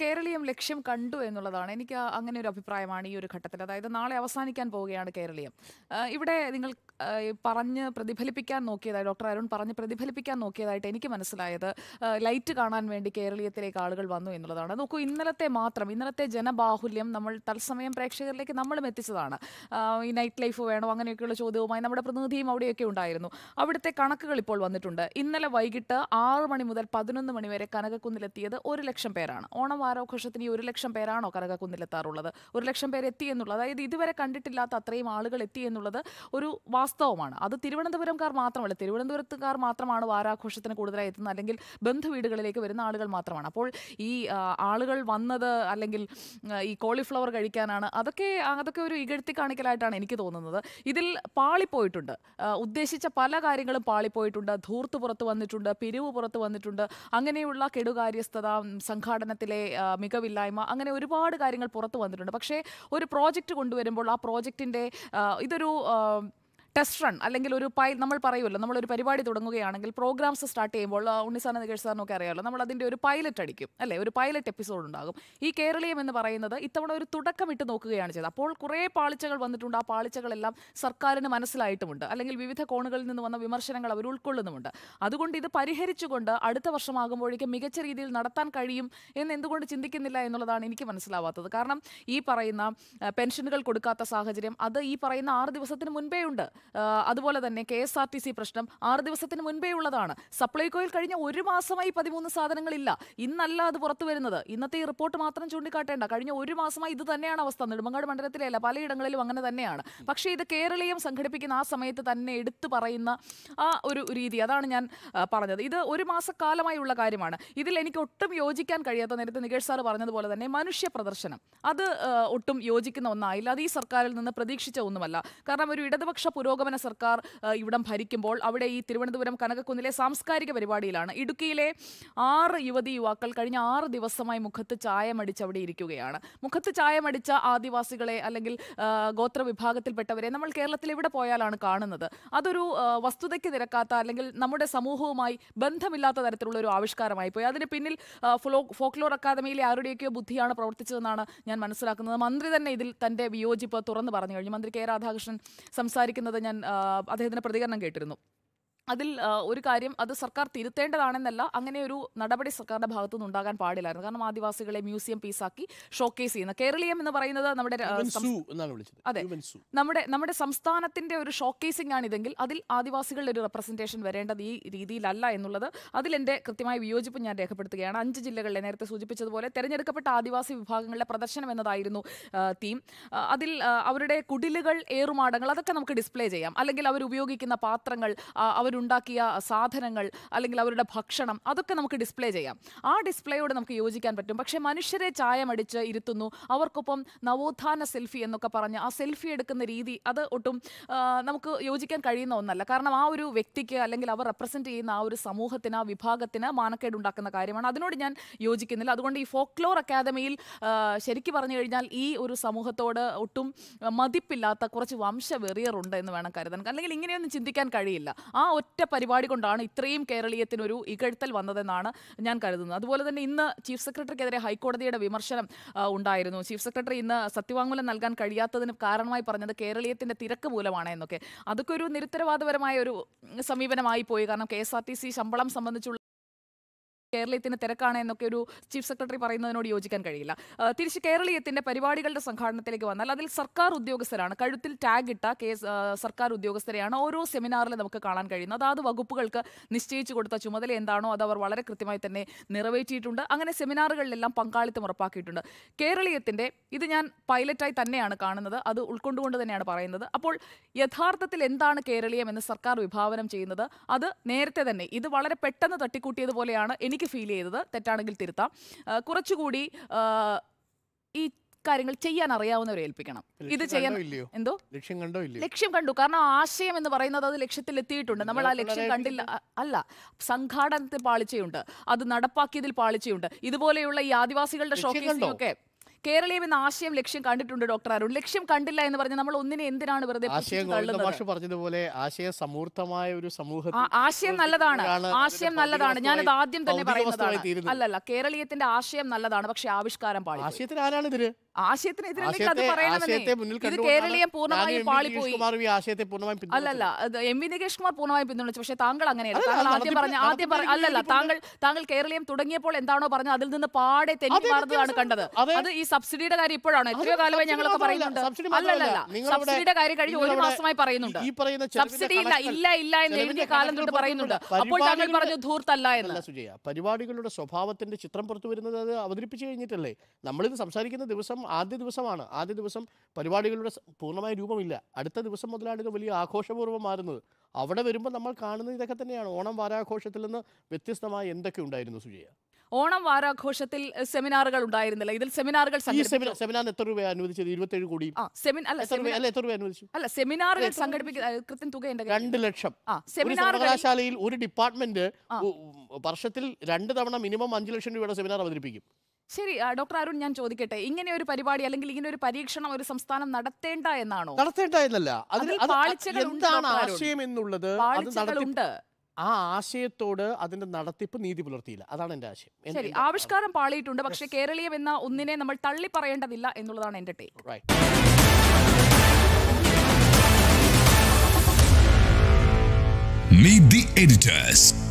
കേരളീയം ലക്ഷ്യം കണ്ടു എന്നുള്ളതാണ് എനിക്ക് അങ്ങനെ ഒരു അഭിപ്രായമാണ് ഈ ഒരു ഘട്ടത്തിൽ അതായത് നാളെ അവസാനിക്കാൻ പോവുകയാണ് കേരളീയം ഇവിടെ നിങ്ങൾ പറഞ്ഞ് പ്രതിഫലിപ്പിക്കാൻ നോക്കിയതായി ഡോക്ടർ അരുൺ പറഞ്ഞ് പ്രതിഫലിപ്പിക്കാൻ നോക്കിയതായിട്ട് എനിക്ക് മനസ്സിലായത് ലൈറ്റ് കാണാൻ വേണ്ടി കേരളീയത്തിലേക്ക് ആളുകൾ വന്നു എന്നുള്ളതാണ് നോക്കൂ ഇന്നലത്തെ മാത്രം ഇന്നലത്തെ ജനബാഹുല്യം നമ്മൾ തത്സമയം പ്രേക്ഷകരിലേക്ക് നമ്മളും എത്തിച്ചതാണ് ഈ നൈറ്റ് ലൈഫ് വേണോ അങ്ങനെയൊക്കെയുള്ള ചോദ്യവുമായി നമ്മുടെ പ്രതിനിധിയും അവിടെയൊക്കെ ഉണ്ടായിരുന്നു അവിടുത്തെ കണക്കുകൾ ഇപ്പോൾ വന്നിട്ടുണ്ട് ഇന്നലെ വൈകിട്ട് ആറ് മണി മുതൽ പതിനൊന്ന് മണി വരെ കനകക്കുന്നിലെത്തിയത് ഒരു ലക്ഷം പേരാണ് ഓണം ഓണം വാരാഘോഷത്തിന് ഈ ഒരു ലക്ഷം പേരാണോ കനകക്കുന്നിലെത്താറുള്ളത് ഒരു ലക്ഷം പേർ എത്തി എന്നുള്ളത് അതായത് ഇതുവരെ കണ്ടിട്ടില്ലാത്ത അത്രയും ആളുകൾ എത്തി എന്നുള്ളത് ഒരു വാസ്തവമാണ് അത് തിരുവനന്തപുരംകാർ മാത്രമല്ല തിരുവനന്തപുരത്തുകാർ മാത്രമാണ് വാരാഘോഷത്തിന് കൂടുതലായി എത്തുന്നത് അല്ലെങ്കിൽ ബന്ധുവീടുകളിലേക്ക് വരുന്ന ആളുകൾ മാത്രമാണ് അപ്പോൾ ഈ ആളുകൾ വന്നത് അല്ലെങ്കിൽ ഈ കോളിഫ്ലവർ കഴിക്കാനാണ് അതൊക്കെ അതൊക്കെ ഒരു ഇകഴ്ത്തി കാണിക്കലായിട്ടാണ് എനിക്ക് തോന്നുന്നത് ഇതിൽ പാളിപ്പോയിട്ടുണ്ട് ഉദ്ദേശിച്ച പല കാര്യങ്ങളും പാളിപ്പോയിട്ടുണ്ട് ധൂർത്ത് പുറത്ത് വന്നിട്ടുണ്ട് പിരിവ് പുറത്ത് വന്നിട്ടുണ്ട് അങ്ങനെയുള്ള കെടുകാര്യസ്ഥത സംഘാടനത്തിലെ മികവില്ലായ്മ അങ്ങനെ ഒരുപാട് കാര്യങ്ങൾ പുറത്തു വന്നിട്ടുണ്ട് പക്ഷേ ഒരു പ്രോജക്റ്റ് കൊണ്ടുവരുമ്പോൾ ആ പ്രോജക്റ്റിൻ്റെ ഇതൊരു ടെസ്റ്റ് റൺ അല്ലെങ്കിൽ ഒരു പൈ നമ്മൾ പറയുമല്ലോ നമ്മളൊരു പരിപാടി തുടങ്ങുകയാണെങ്കിൽ പ്രോഗ്രാംസ് സ്റ്റാർട്ട് ചെയ്യുമ്പോൾ ഉണ്ണിസാന നികേഷ് സാറിനൊക്കെ അറിയാമല്ലോ നമ്മൾ അതിൻ്റെ ഒരു പൈലറ്റ് അടിക്കും അല്ലേ ഒരു പൈലറ്റ് എപ്പിസോഡ് ഉണ്ടാകും ഈ കേരളീയം എന്ന് പറയുന്നത് ഇത്തവണ ഒരു തുടക്കമിട്ട് നോക്കുകയാണ് ചെയ്തത് അപ്പോൾ കുറേ പാളിച്ചകൾ വന്നിട്ടുണ്ട് ആ പാളിച്ചകളെല്ലാം സർക്കാരിന് മനസ്സിലായിട്ടുമുണ്ട് അല്ലെങ്കിൽ വിവിധ കോണുകളിൽ നിന്ന് വന്ന വിമർശനങ്ങൾ അവർ ഉൾക്കൊള്ളുന്നുമുണ്ട് അതുകൊണ്ട് ഇത് പരിഹരിച്ചുകൊണ്ട് അടുത്ത വർഷമാകുമ്പോഴേക്കും മികച്ച രീതിയിൽ നടത്താൻ കഴിയും എന്ന് എന്തുകൊണ്ട് ചിന്തിക്കുന്നില്ല എന്നുള്ളതാണ് എനിക്ക് മനസ്സിലാവാത്തത് കാരണം ഈ പറയുന്ന പെൻഷനുകൾ കൊടുക്കാത്ത സാഹചര്യം അത് ഈ പറയുന്ന ആറ് ദിവസത്തിന് മുൻപേ ഉണ്ട് അതുപോലെ തന്നെ K S R T C പ്രശ്നം ആറ് ദിവസത്തിന് മുൻപേ ഉള്ളതാണ് സപ്ലൈകോയിൽ കഴിഞ്ഞ ഒരു മാസമായി പതിമൂന്ന് സാധനങ്ങളില്ല ഇന്നല്ല അത് പുറത്തു വരുന്നത് ഇന്നത്തെ ഈ റിപ്പോർട്ട് മാത്രം ചൂണ്ടിക്കാട്ടേണ്ട കഴിഞ്ഞ ഒരു മാസമായി ഇത് തന്നെയാണ് അവസ്ഥ നെടുമങ്ങാട് മണ്ഡലത്തിലല്ല പലയിടങ്ങളിലും അങ്ങനെ തന്നെയാണ് പക്ഷേ ഇത് കേരളീയം സംഘടിപ്പിക്കുന്ന ആ സമയത്ത് തന്നെ എടുത്തു പറയുന്ന ആ ഒരു രീതി അതാണ് ഞാൻ പറഞ്ഞത് ഇത് ഒരു മാസക്കാലമായുള്ള കാര്യമാണ് ഇതിൽ എനിക്ക് ഒട്ടും യോജിക്കാൻ കഴിയാത്ത നേരത്തെ നികേഷ് സാർ പറഞ്ഞതുപോലെ തന്നെ മനുഷ്യ പ്രദർശനം അത് ഒട്ടും യോജിക്കുന്ന ഒന്നായില്ല അത് ഈ സർക്കാരിൽ നിന്ന് പ്രതീക്ഷിച്ച ഒന്നുമല്ല കാരണം ഒരു ഇടതുപക്ഷ പുരോഗമന പുരോഗമന സർക്കാർ ഇവിടം ഭരിക്കുമ്പോൾ അവിടെ ഈ തിരുവനന്തപുരം കനകക്കുന്നിലെ സാംസ്കാരിക പരിപാടിയിലാണ് ഇടുക്കിയിലെ ആറ് യുവതി യുവാക്കൾ കഴിഞ്ഞ ആറ് ദിവസമായി മുഖത്ത് ചായമടിച്ച് അവിടെ ഇരിക്കുകയാണ് മുഖത്ത് ചായമടിച്ച ആദിവാസികളെ അല്ലെങ്കിൽ ഗോത്ര വിഭാഗത്തിൽപ്പെട്ടവരെ നമ്മൾ കേരളത്തിൽ എവിടെ പോയാലാണ് കാണുന്നത് അതൊരു വസ്തുതയ്ക്ക് നിരക്കാത്ത അല്ലെങ്കിൽ നമ്മുടെ സമൂഹവുമായി ബന്ധമില്ലാത്ത തരത്തിലുള്ള ഒരു ആവിഷ്കാരമായി പോയി അതിന് പിന്നിൽ ഫ്ലോ ഫോക്ലോർ അക്കാദമിയിലെ ആരുടെയൊക്കെയോ ബുദ്ധിയാണ് പ്രവർത്തിച്ചതെന്നാണ് ഞാൻ മനസ്സിലാക്കുന്നത് മന്ത്രി തന്നെ ഇതിൽ തൻ്റെ വിയോജിപ്പ് തുറന്നു പറഞ്ഞു കഴിഞ്ഞു മന്ത്രി കെ രാധാകൃഷ്ണൻ സംസാരിക്കുന്നത് ഞാൻ അദ്ദേഹത്തിൻ്റെ പ്രതികരണം കേട്ടിരുന്നു അതിൽ ഒരു കാര്യം അത് സർക്കാർ തിരുത്തേണ്ടതാണെന്നല്ല അങ്ങനെ ഒരു നടപടി സർക്കാരിന്റെ ഭാഗത്തു നിന്ന് ഉണ്ടാകാൻ പാടില്ലായിരുന്നു കാരണം ആദിവാസികളെ മ്യൂസിയം പീസാക്കി ഷോക്കേസ് ചെയ്യുന്ന കേരളീയം എന്ന് പറയുന്നത് നമ്മുടെ അതെ നമ്മുടെ നമ്മുടെ സംസ്ഥാനത്തിന്റെ ഒരു ഷോക്കേസിംഗ് ആണ് ഇതെങ്കിൽ അതിൽ ആദിവാസികളുടെ ഒരു റെപ്രസെന്റേഷൻ വരേണ്ടത് ഈ രീതിയിലല്ല എന്നുള്ളത് അതിലെൻ്റെ കൃത്യമായ വിയോജിപ്പ് ഞാൻ രേഖപ്പെടുത്തുകയാണ് അഞ്ച് ജില്ലകളിലെ നേരത്തെ സൂചിപ്പിച്ചതുപോലെ തെരഞ്ഞെടുക്കപ്പെട്ട ആദിവാസി വിഭാഗങ്ങളുടെ പ്രദർശനം എന്നതായിരുന്നു തീം അതിൽ അവരുടെ കുടിലുകൾ ഏറുമാടങ്ങൾ അതൊക്കെ നമുക്ക് ഡിസ്പ്ലേ ചെയ്യാം അല്ലെങ്കിൽ അവർ ഉപയോഗിക്കുന്ന പാത്രങ്ങൾ അവർ അവരുണ്ടാക്കിയ സാധനങ്ങൾ അല്ലെങ്കിൽ അവരുടെ ഭക്ഷണം അതൊക്കെ നമുക്ക് ഡിസ്പ്ലേ ചെയ്യാം ആ ഡിസ്പ്ലേയോട് നമുക്ക് യോജിക്കാൻ പറ്റും പക്ഷേ മനുഷ്യരെ ചായമടിച്ച് ഇരുത്തുന്നു അവർക്കൊപ്പം നവോത്ഥാന സെൽഫി എന്നൊക്കെ പറഞ്ഞ് ആ സെൽഫി എടുക്കുന്ന രീതി അത് ഒട്ടും നമുക്ക് യോജിക്കാൻ കഴിയുന്ന ഒന്നല്ല കാരണം ആ ഒരു വ്യക്തിക്ക് അല്ലെങ്കിൽ അവർ റെപ്രസെൻറ്റ് ചെയ്യുന്ന ആ ഒരു സമൂഹത്തിന് ആ വിഭാഗത്തിന് മാനക്കേട് ഉണ്ടാക്കുന്ന കാര്യമാണ് അതിനോട് ഞാൻ യോജിക്കുന്നില്ല അതുകൊണ്ട് ഈ ഫോക്ലോർ അക്കാദമിയിൽ ശരിക്കും പറഞ്ഞു കഴിഞ്ഞാൽ ഈ ഒരു സമൂഹത്തോട് ഒട്ടും മതിപ്പില്ലാത്ത കുറച്ച് ഉണ്ട് എന്ന് വേണം കരുതാൻ അല്ലെങ്കിൽ ഇങ്ങനെയൊന്നും ചിന്തിക്കാൻ കഴിയില്ല ആ ഒറ്റ പരിപാടി കൊണ്ടാണ് ഇത്രയും കേരളീയത്തിനൊരു ഇകഴ്ത്തൽ വന്നതെന്നാണ് ഞാൻ കരുതുന്നത് അതുപോലെ തന്നെ ഇന്ന് ചീഫ് സെക്രട്ടറിക്കെതിരെ ഹൈക്കോടതിയുടെ വിമർശനം ഉണ്ടായിരുന്നു ചീഫ് സെക്രട്ടറി ഇന്ന് സത്യവാങ്മൂലം നൽകാൻ കഴിയാത്തതിന് കാരണമായി പറഞ്ഞത് കേരളീയത്തിൻ്റെ തിരക്ക് മൂലമാണ് എന്നൊക്കെ അതൊക്കെ ഒരു നിരുത്തരവാദപരമായ ഒരു സമീപനമായി പോയി കാരണം കെ ശമ്പളം സംബന്ധിച്ചുള്ള കേരളീയത്തിന് തിരക്കാണ് എന്നൊക്കെ ഒരു ചീഫ് സെക്രട്ടറി പറയുന്നതിനോട് യോജിക്കാൻ കഴിയില്ല തിരിച്ച് കേരളീയത്തിന്റെ പരിപാടികളുടെ സംഘാടനത്തിലേക്ക് വന്നാൽ അതിൽ സർക്കാർ ഉദ്യോഗസ്ഥരാണ് കഴുത്തിൽ ടാഗ് ഇട്ട കേസ് സർക്കാർ ഉദ്യോഗസ്ഥരെയാണ് ഓരോ സെമിനാറിൽ നമുക്ക് കാണാൻ കഴിയുന്നത് അതാത് വകുപ്പുകൾക്ക് നിശ്ചയിച്ചു കൊടുത്ത ചുമതല എന്താണോ അത് അവർ വളരെ കൃത്യമായി തന്നെ നിറവേറ്റിയിട്ടുണ്ട് അങ്ങനെ സെമിനാറുകളിലെല്ലാം പങ്കാളിത്തം ഉറപ്പാക്കിയിട്ടുണ്ട് കേരളീയത്തിന്റെ ഇത് ഞാൻ പൈലറ്റായി തന്നെയാണ് കാണുന്നത് അത് ഉൾക്കൊണ്ടുകൊണ്ട് തന്നെയാണ് പറയുന്നത് അപ്പോൾ യഥാർത്ഥത്തിൽ എന്താണ് കേരളീയം എന്ന് സർക്കാർ വിഭാവനം ചെയ്യുന്നത് അത് നേരത്തെ തന്നെ ഇത് വളരെ പെട്ടെന്ന് തട്ടിക്കൂട്ടിയതുപോലെയാണ് എനിക്ക് എനിക്ക് ഫീൽ ചെയ്തത് തെറ്റാണെങ്കിൽ തിരുത്താം കുറച്ചുകൂടി ഈ കാര്യങ്ങൾ ചെയ്യാൻ അറിയാവുന്നവരെ ഏൽപ്പിക്കണം ഇത് ചെയ്യാൻ എന്തോ ലക്ഷ്യം കണ്ടോ ലക്ഷ്യം കണ്ടു കാരണം ആശയം എന്ന് പറയുന്നത് അത് ലക്ഷ്യത്തിൽ എത്തിയിട്ടുണ്ട് നമ്മൾ ആ ലക്ഷ്യം കണ്ടില്ല അല്ല സംഘാടനത്തിൽ പാളിച്ചയുണ്ട് അത് നടപ്പാക്കിയതിൽ പാളിച്ചയുണ്ട് ഇതുപോലെയുള്ള ഈ ആദിവാസികളുടെ ഷോക്കേസിംഗ് ഒക്കെ കേരളീയം എന്ന ആശയം ലക്ഷ്യം കണ്ടിട്ടുണ്ട് ഡോക്ടർ അരുൺ ലക്ഷ്യം കണ്ടില്ല എന്ന് പറഞ്ഞാൽ നമ്മൾ ഒന്നിനെ എന്തിനാണ് വെറുതെ പറഞ്ഞതുപോലെ സമൂർത്തമായ ഒരു സമൂഹം ആശയം നല്ലതാണ് ആശയം നല്ലതാണ് ഞാനത് ആദ്യം തന്നെ പറയുന്നതാണ് അല്ലല്ല കേരളീയത്തിന്റെ ആശയം നല്ലതാണ് പക്ഷെ ആവിഷ്കാരം പാടില്ല ആശയത്തിന് ആരാണിതിന് ആശയത്തെ പൂർണ്ണമായും അല്ലല്ല എം വി നികേഷ് കുമാർ പൂർണ്ണമായും പിന്തുണച്ചു പക്ഷേ താങ്കൾ അങ്ങനെയല്ല താങ്കൾ ആദ്യം പറഞ്ഞ ആദ്യം അല്ലല്ല താങ്കൾ താങ്കൾ കേരളീയം തുടങ്ങിയപ്പോൾ എന്താണോ പറഞ്ഞത് അതിൽ നിന്ന് പാടെ തെന്നി മാറുന്നതാണ് കണ്ടത് അത് ഈ സബ്സിഡിയുടെ കാര്യം ഇപ്പോഴാണ് എത്രയോ കാലമായി ഞങ്ങളൊക്കെ പറയുന്നുണ്ട് അല്ലല്ല സബ്സിഡിയുടെ കാര്യം കഴിഞ്ഞ് ഒരു മാസമായി പറയുന്നുണ്ട് സബ്സിഡി ഇല്ല ഇല്ല ഇല്ല എന്ന് എഴുതിയ കാലം തൊട്ട് പറയുന്നുണ്ട് അപ്പോൾ താങ്കൾ പറഞ്ഞു ധൂർത്തല്ല എന്ന് സുജയ പരിപാടികളുടെ സ്വഭാവത്തിന്റെ ചിത്രം പുറത്തു വരുന്നത് അത് അവതരിപ്പിച്ചു കഴിഞ്ഞിട്ടല്ലേ നമ്മളിത് സംസാരിക്കുന്ന ദിവസം ദിവസം ആദ്യ ദിവസമാണ് ആദ്യ ദിവസം പരിപാടികളുടെ പൂർണ്ണമായ രൂപമില്ല അടുത്ത ദിവസം മുതലാണ് ഇത് വലിയ ആഘോഷപൂർവ്വം മാറുന്നത് അവിടെ വരുമ്പോൾ നമ്മൾ കാണുന്നത് ഇതൊക്കെ തന്നെയാണ് ഓണം വാരാഘോഷത്തിൽ നിന്ന് വ്യത്യസ്തമായി എന്തൊക്കെ ഉണ്ടായിരുന്നു സുജയ ഓണം വാരാഘോഷത്തിൽ സെമിനാറുകൾ ഉണ്ടായിരുന്നില്ല ഇതിൽ സെമിനാറുകൾ സെമിനാർ എത്ര രൂപ അനുവദിച്ചത് ഇരുപത്തേഴ് കോടി എത്ര അനുവദിച്ചു അല്ല സെമിനാറുകൾ സംഘടിപ്പിക്കുന്ന കൃത്യം രണ്ട് ലക്ഷം സർവകലാശാലയിൽ ഒരു ഡിപ്പാർട്ട്മെന്റ് വർഷത്തിൽ രണ്ട് തവണ മിനിമം അഞ്ചു ലക്ഷം രൂപയുടെ സെമിനാർ അവതരിപ്പിക്കും ശരി ഡോക്ടർ അരുൺ ഞാൻ ചോദിക്കട്ടെ ഇങ്ങനെ ഒരു പരിപാടി അല്ലെങ്കിൽ ഇങ്ങനെ ഒരു പരീക്ഷണം ഒരു സംസ്ഥാനം നടത്തേണ്ട എന്നാണോ നടത്തേണ്ട എന്നല്ല എന്താണ് ആശയം എന്നുള്ളത് ആ ആശയത്തോട് അതിന്റെ നടത്തിപ്പ് നീതി പുലർത്തിയില്ല അതാണ് എന്റെ ആശയം ശരി ആവിഷ്കാരം പാളിയിട്ടുണ്ട് പക്ഷെ കേരളീയം എന്ന ഒന്നിനെ നമ്മൾ തള്ളി പറയേണ്ടതില്ല എന്നുള്ളതാണ് എന്റെ ടേക്ക് Meet എഡിറ്റേഴ്സ്